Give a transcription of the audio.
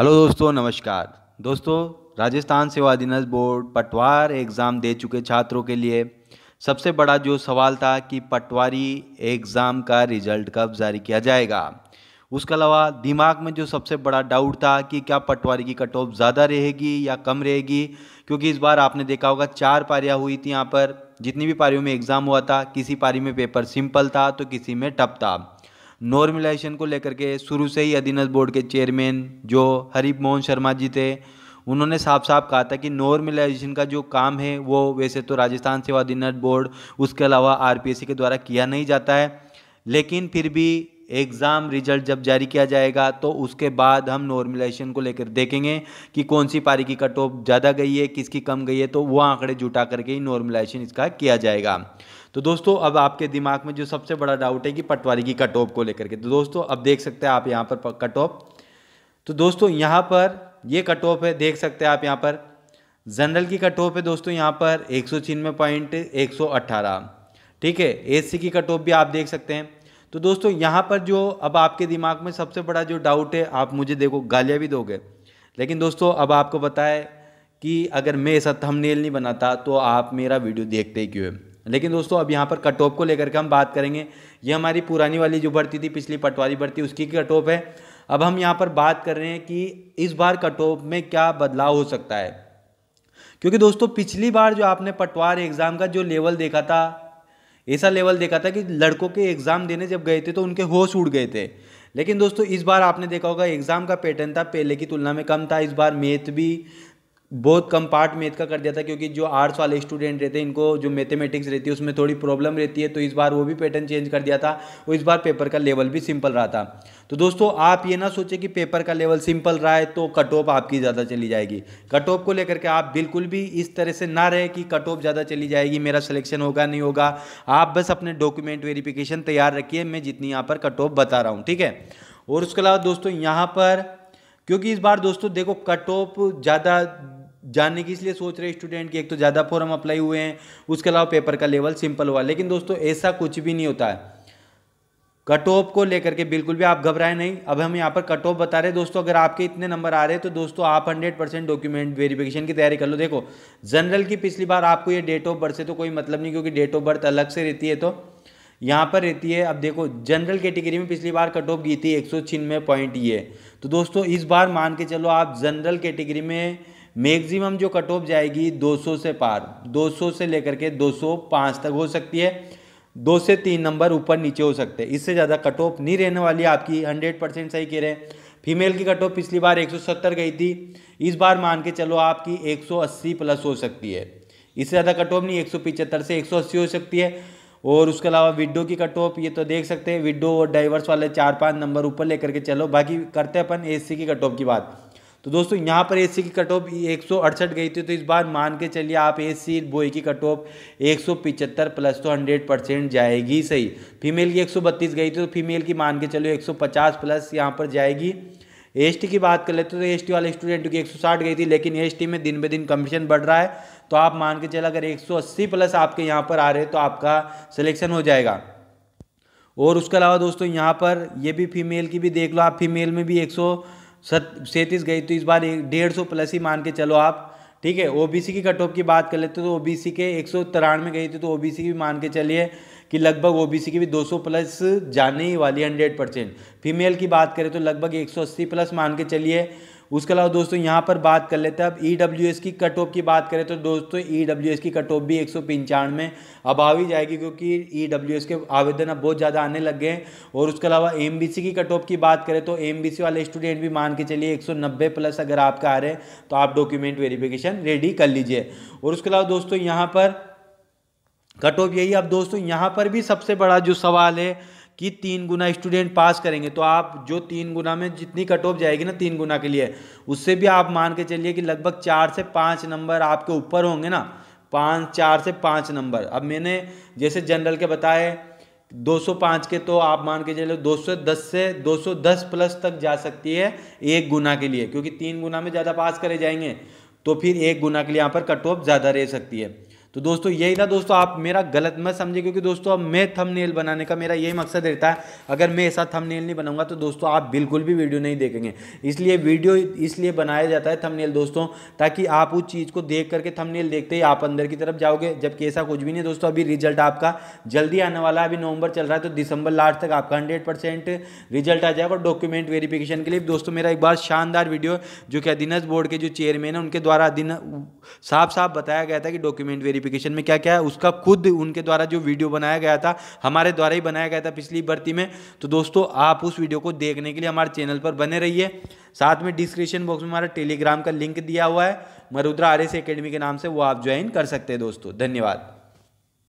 hello दोस्तों नमस्कार दोस्तों राजस्थान सेवा बोर्ड पटवार एग्ज़ाम दे चुके छात्रों के लिए सबसे बड़ा जो सवाल था कि पटवारी एग्ज़ाम का रिजल्ट कब जारी किया जाएगा उसके अलावा दिमाग में जो सबसे बड़ा डाउट था कि क्या पटवारी की कट ऑफ ज़्यादा रहेगी या कम रहेगी क्योंकि इस बार आपने देखा होगा चार पारियाँ हुई थी यहाँ पर जितनी भी पारियों में एग्ज़ाम हुआ था किसी पारी में पेपर सिंपल था तो किसी में टप था नॉर्मलाइजेशन को लेकर के शुरू से ही अधीनस्थ बोर्ड के चेयरमैन जो हरी मोहन शर्मा जी थे उन्होंने साफ साफ कहा था कि नॉर्मलाइजेशन का जो काम है वो वैसे तो राजस्थान सेवा अधीनस्थ बोर्ड उसके अलावा आर के द्वारा किया नहीं जाता है लेकिन फिर भी एग्ज़ाम रिजल्ट जब जारी किया जाएगा तो उसके बाद हम नॉर्मलाइजेशन को लेकर देखेंगे कि कौन सी पारी की कट ऑफ ज़्यादा गई है किसकी कम गई है तो वह आंकड़े जुटा करके ही नॉर्मलाइजेशन इसका किया जाएगा तो दोस्तों अब आपके दिमाग में जो सबसे बड़ा डाउट है कि पटवारी की कट ऑफ को लेकर के तो दोस्तों अब देख सकते हैं आप यहाँ पर कट ऑफ तो दोस्तों यहाँ पर ये कट ऑफ है देख सकते हैं आप यहाँ पर जनरल की कट ऑफ है दोस्तों यहाँ पर एक सौ छियानवे पॉइंट एक सौ अट्ठारह ठीक है एस सी की कट ऑफ भी आप देख सकते हैं तो दोस्तों यहाँ पर जो अब आपके दिमाग में सबसे बड़ा जो डाउट है आप मुझे देखो गालियाँ भी दोगे लेकिन दोस्तों अब आपको पता है कि अगर मैं ऐसा थंबनेल नहीं बनाता तो आप मेरा वीडियो देखते ही क्यों है लेकिन दोस्तों अब यहाँ पर कट ऑफ को लेकर के हम बात करेंगे ये हमारी पुरानी वाली जो भर्ती थी पिछली पटवारी भर्ती उसकी कट ऑफ है अब हम यहाँ पर बात कर रहे हैं कि इस बार कट ऑफ में क्या बदलाव हो सकता है क्योंकि दोस्तों पिछली बार जो आपने पटवार एग्ज़ाम का जो लेवल देखा था ऐसा लेवल देखा था कि लड़कों के एग्ज़ाम देने जब गए थे तो उनके होश उड़ गए थे लेकिन दोस्तों इस बार आपने देखा होगा एग्ज़ाम का पैटर्न था पहले की तुलना में कम था इस बार मैथ भी बहुत कम पार्ट मैथ का कर दिया था क्योंकि जो आर्ट्स वाले स्टूडेंट रहते हैं इनको जो मैथमेटिक्स रहती है उसमें थोड़ी प्रॉब्लम रहती है तो इस बार वो भी पैटर्न चेंज कर दिया था और इस बार पेपर का लेवल भी सिंपल रहा था तो दोस्तों आप ये ना सोचें कि पेपर का लेवल सिंपल रहा है तो कट ऑफ आपकी ज़्यादा चली जाएगी कट ऑफ को लेकर के आप बिल्कुल भी इस तरह से ना रहे कि कट ऑफ ज़्यादा चली जाएगी मेरा सिलेक्शन होगा नहीं होगा आप बस अपने डॉक्यूमेंट वेरिफिकेशन तैयार रखिए मैं जितनी यहाँ पर कट ऑफ बता रहा हूँ ठीक है और उसके अलावा दोस्तों यहाँ पर क्योंकि इस बार दोस्तों देखो कट ऑफ ज़्यादा जानने की इसलिए सोच रहे स्टूडेंट कि एक तो ज़्यादा फॉर्म अप्लाई हुए हैं उसके अलावा पेपर का लेवल सिंपल हुआ लेकिन दोस्तों ऐसा कुछ भी नहीं होता है कट ऑफ को लेकर के बिल्कुल भी आप घबराए नहीं अब हम यहाँ पर कट ऑफ बता रहे हैं दोस्तों अगर आपके इतने नंबर आ रहे हैं तो दोस्तों आप 100 परसेंट डॉक्यूमेंट वेरिफिकेशन की तैयारी कर लो देखो जनरल की पिछली बार आपको ये डेट ऑफ बर्थ से तो कोई मतलब नहीं क्योंकि डेट ऑफ बर्थ अलग से रहती है तो यहाँ पर रहती है अब देखो जनरल कैटेगरी में पिछली बार कट ऑफ गई थी एक सौ पॉइंट ये तो दोस्तों इस बार मान के चलो आप जनरल कैटेगरी में मैक्सिमम जो कट ऑफ जाएगी 200 से पार 200 से लेकर के 205 तक हो सकती है दो से तीन नंबर ऊपर नीचे हो सकते हैं इससे ज़्यादा कट ऑफ नहीं रहने वाली आपकी हंड्रेड परसेंट सही कह रहे हैं फीमेल की कट ऑफ पिछली बार 170 गई थी इस बार मान के चलो आपकी 180 प्लस हो सकती है इससे ज़्यादा कट ऑफ नहीं एक से एक हो सकती है और उसके अलावा विडो की कट ऑफ ये तो देख सकते हैं विडो और डाइवर्स वाले चार पाँच नंबर ऊपर लेकर के चलो बाकी करते अपन ए की कट ऑफ की बात तो दोस्तों यहाँ पर एसी की कट ऑफ एक गई थी तो इस बार मान के चलिए आप सी बॉय की कट ऑफ एक प्लस तो हंड्रेड परसेंट जाएगी सही फीमेल की 132 गई थी तो फीमेल की मान के चलो 150 प्लस यहाँ पर जाएगी एस की बात कर लेते तो एस वाले स्टूडेंट की 160 गई थी लेकिन एस में दिन ब दिन कमीशन बढ़ रहा है तो आप मान के चलो अगर एक प्लस आपके यहाँ पर आ रहे तो आपका सिलेक्शन हो जाएगा और उसके अलावा दोस्तों यहाँ पर ये भी फीमेल की भी देख लो आप फीमेल में भी एक सत सैंतीस गई तो इस बार एक डेढ़ सौ प्लस ही मान के चलो आप ठीक है ओबीसी की कट ऑफ की बात कर लेते तो ओबीसी के एक सौ तिरानवे गई थी तो ओबीसी की भी मान के चलिए कि लगभग ओबीसी की भी 200 प्लस जाने ही वाली हंड्रेड परसेंट फीमेल की बात करें तो लगभग 180 प्लस मान के चलिए उसके अलावा दोस्तों यहाँ पर बात कर लेते हैं अब ई डब्ल्यू एस की कट ऑफ की बात करें तो दोस्तों ई डब्ल्यू एस की कट ऑफ भी एक सौ पंचानवे अभावी जाएगी क्योंकि ई डब्ल्यू एस के आवेदन अब बहुत ज़्यादा आने लग गए हैं और उसके अलावा एम बी सी की कट ऑफ की बात करें तो एम बी सी वाले स्टूडेंट भी मान के चलिए एक सौ नब्बे प्लस अगर आपका आ रहे हैं तो आप डॉक्यूमेंट वेरिफिकेशन रेडी कर लीजिए और उसके अलावा दोस्तों यहाँ पर कट ऑफ यही अब दोस्तों यहाँ पर भी सबसे बड़ा जो सवाल है कि तीन गुना स्टूडेंट पास करेंगे तो आप जो तीन गुना में जितनी कट ऑफ जाएगी ना तीन गुना के लिए उससे भी आप मान के चलिए कि लगभग चार से पाँच नंबर आपके ऊपर होंगे ना पाँच चार से पाँच नंबर अब मैंने जैसे जनरल के बताए 205 के तो आप मान के चलो 210 से 210 प्लस तक जा सकती है एक गुना के लिए क्योंकि तीन गुना में ज़्यादा पास करे जाएंगे तो फिर एक गुना के लिए यहाँ पर कट ऑफ ज़्यादा रह सकती है तो दोस्तों यही था दोस्तों आप मेरा गलत मत समझे क्योंकि दोस्तों अब मैं थंबनेल बनाने का मेरा यही मकसद रहता है अगर मैं ऐसा थंबनेल नहीं बनाऊंगा तो दोस्तों आप बिल्कुल भी वीडियो नहीं देखेंगे इसलिए वीडियो इसलिए बनाया जाता है थंबनेल दोस्तों ताकि आप उस चीज़ को देख करके थंबनेल देखते ही आप अंदर की तरफ जाओगे जबकि ऐसा कुछ भी नहीं दोस्तों अभी रिजल्ट आपका जल्दी आने वाला है अभी नवंबर चल रहा है तो दिसंबर लास्ट तक आपका हंड्रेड रिजल्ट आ जाएगा और डॉक्यूमेंट वेरीफिकेशन के लिए दोस्तों मेरा एक बार शानदार वीडियो जो कि अधीनस्थ बोर्ड के जो चेयरमैन है उनके द्वारा साफ साफ बताया गया था कि डॉक्यूमेंट वेरी वेरिफिकेशन में क्या क्या है उसका खुद उनके द्वारा जो वीडियो बनाया गया था हमारे द्वारा ही बनाया गया था पिछली भर्ती में तो दोस्तों आप उस वीडियो को देखने के लिए हमारे चैनल पर बने रहिए साथ में डिस्क्रिप्शन बॉक्स में हमारा टेलीग्राम का लिंक दिया हुआ है मरुद्रा आर एस के नाम से वो आप ज्वाइन कर सकते हैं दोस्तों धन्यवाद